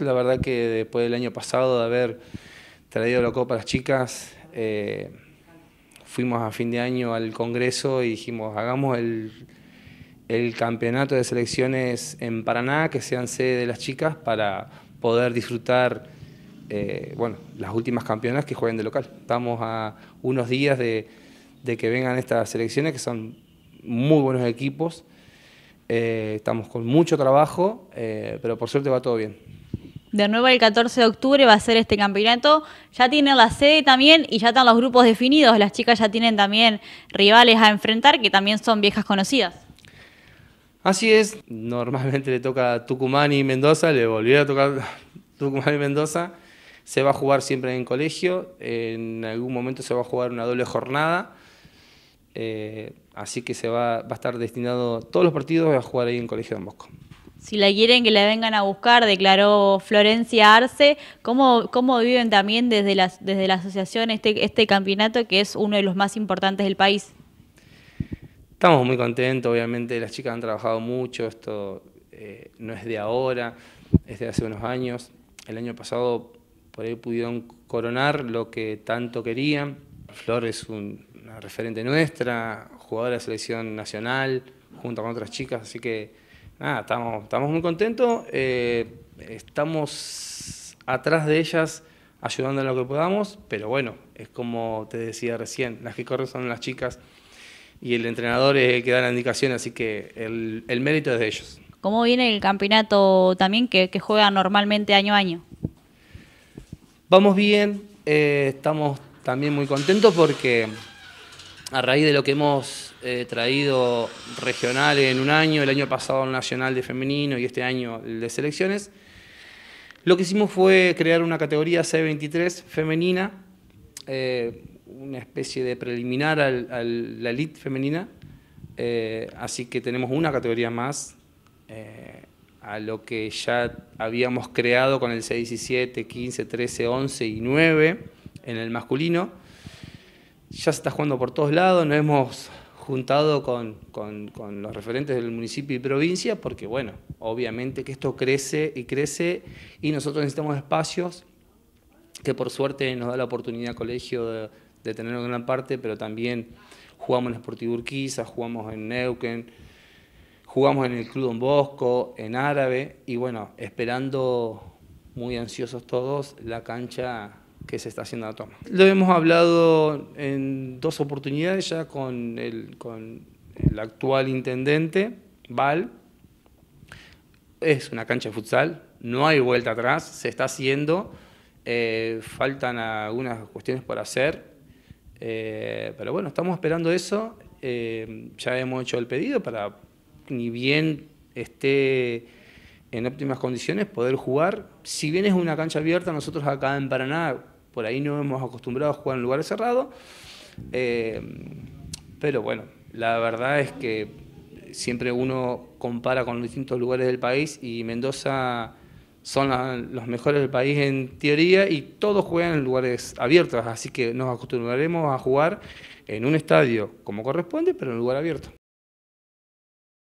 La verdad que después del año pasado de haber traído la Copa a las chicas, eh, fuimos a fin de año al Congreso y dijimos, hagamos el, campeonato de selecciones en Paraná, que sean sede de las chicas, para poder disfrutar eh, bueno, las últimas campeonas que jueguen de local. Estamos a unos días de, que vengan estas selecciones, que son muy buenos equipos. Eh, estamos con mucho trabajo, pero por suerte va todo bien. De nuevo el 14 de octubre va a ser este campeonato. Ya tiene la sede también y ya están los grupos definidos. Las chicas ya tienen también rivales a enfrentar que también son viejas conocidas. Así es, normalmente le toca Tucumán y Mendoza, le volvió a tocar Tucumán y Mendoza. Se va a jugar siempre en colegio, en algún momento se va a jugar una doble jornada. Eh, así que se va, a estar destinado todos los partidos a jugar ahí en Colegio de Bosco. Si la quieren que la vengan a buscar, declaró Florencia Arce. ¿Cómo, cómo viven también desde la, desde la asociación este, este campeonato que es uno de los más importantes del país? Estamos muy contentos, obviamente las chicas han trabajado mucho, esto eh, no es de ahora, es de hace unos años. El año pasado por ahí pudieron coronar lo que tanto querían. Flor es una referente nuestra, jugadora de selección nacional, junto con otras chicas, así que Ah, estamos, estamos muy contentos. Eh, estamos atrás de ellas ayudando en lo que podamos, pero bueno, es como te decía recién, las que corren son las chicas y el entrenador es el que da la indicación, así que el, mérito es de ellos. ¿Cómo viene el campeonato también que, juega normalmente año a año? Vamos bien, eh, estamos también muy contentos porque a raíz de lo que hemos traído regional en un año, el año pasado el nacional de femenino y este año el de selecciones. Lo que hicimos fue crear una categoría C23 femenina, eh, una especie de preliminar a la elite femenina, eh, así que tenemos una categoría más eh, a lo que ya habíamos creado con el C17, 15, 13, 11 y 9 en el masculino. Ya se está jugando por todos lados, no hemos juntado con, los referentes del municipio y provincia, porque bueno, obviamente que esto crece y crece y nosotros necesitamos espacios que por suerte nos da la oportunidad colegio de, tener en gran parte, pero también jugamos en Sportivo Urquiza, jugamos en Neuquén, jugamos en el Club Don Bosco, en Árabe, y bueno, esperando muy ansiosos todos la cancha que se está haciendo la toma. Lo hemos hablado en dos oportunidades ya con el, con el actual intendente, Val. Es una cancha de futsal, no hay vuelta atrás, se está haciendo, eh, faltan algunas cuestiones por hacer, eh, pero bueno, estamos esperando eso, eh, ya hemos hecho el pedido para ni bien esté en óptimas condiciones poder jugar. Si bien es una cancha abierta, nosotros acá en Paraná por ahí no hemos acostumbrado a jugar en lugares cerrados. Eh, pero bueno, la verdad es que siempre uno compara con los distintos lugares del país y Mendoza son los mejores del país en teoría y todos juegan en lugares abiertos, así que nos acostumbraremos a jugar en un estadio como corresponde, pero en lugar abierto.